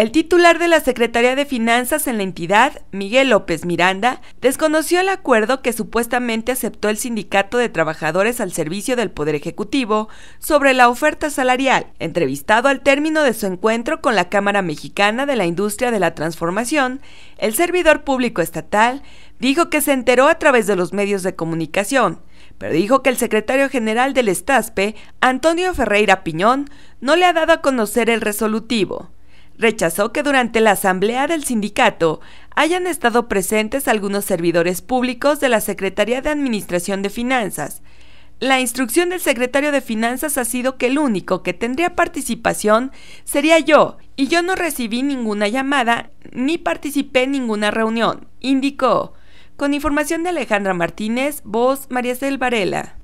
El titular de la Secretaría de Finanzas en la entidad, Miguel López Miranda, desconoció el acuerdo que supuestamente aceptó el Sindicato de Trabajadores al Servicio del Poder Ejecutivo sobre la oferta salarial, entrevistado al término de su encuentro con la Cámara Mexicana de la Industria de la Transformación, el servidor público estatal dijo que se enteró a través de los medios de comunicación pero dijo que el secretario general del Estaspe, Antonio Ferreira Piñón, no le ha dado a conocer el resolutivo. Rechazó que durante la asamblea del sindicato hayan estado presentes algunos servidores públicos de la Secretaría de Administración de Finanzas. La instrucción del secretario de Finanzas ha sido que el único que tendría participación sería yo, y yo no recibí ninguna llamada ni participé en ninguna reunión, indicó. Con información de Alejandra Martínez, voz María Varela.